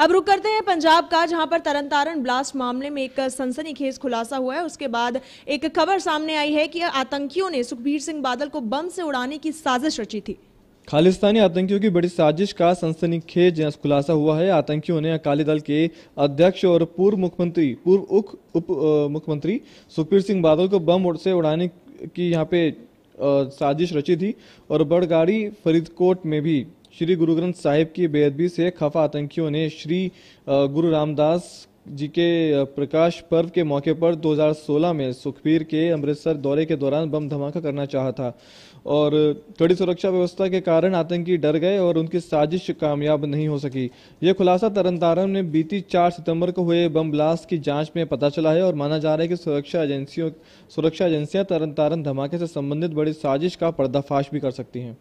अब रुक करते हैं पंजाब का जहां पर तरन तारण ब्लास्ट मामले में एक सनसनीखेज खुलासा हुआ है उसके बाद एक खबर सामने आई है कि आतंकियों ने सुखबीर सिंह बादल को बम से उड़ाने की साजिश रची थी खालिस्तानी आतंकियों की बड़ी साजिश का सनसनीखेज खुलासा हुआ है आतंकियों ने अकाली दल के अध्यक्ष और पूर्व मुख्यमंत्री पूर्व उप, उप मुख्यमंत्री सुखबीर सिंह बादल को बम से उड़ाने की यहाँ पे साजिश रची थी और बड़गाड़ी फरीदकोट में भी श्री गुरु ग्रंथ साहिब की बेअदबी से खफा आतंकियों ने श्री गुरु रामदास जी के प्रकाश पर्व के मौके पर 2016 में सुखबीर के अमृतसर दौरे के दौरान बम धमाका करना चाहा था और कड़ी सुरक्षा व्यवस्था के कारण आतंकी डर गए और उनकी साजिश कामयाब नहीं हो सकी यह खुलासा तारण में बीती 4 सितंबर को हुए बम ब्लास्ट की जांच में पता चला है और माना जा रहा है कि सुरक्षा एजेंसियों सुरक्षा एजेंसियां तरन धमाके से संबंधित बड़ी साजिश का पर्दाफाश भी कर सकती हैं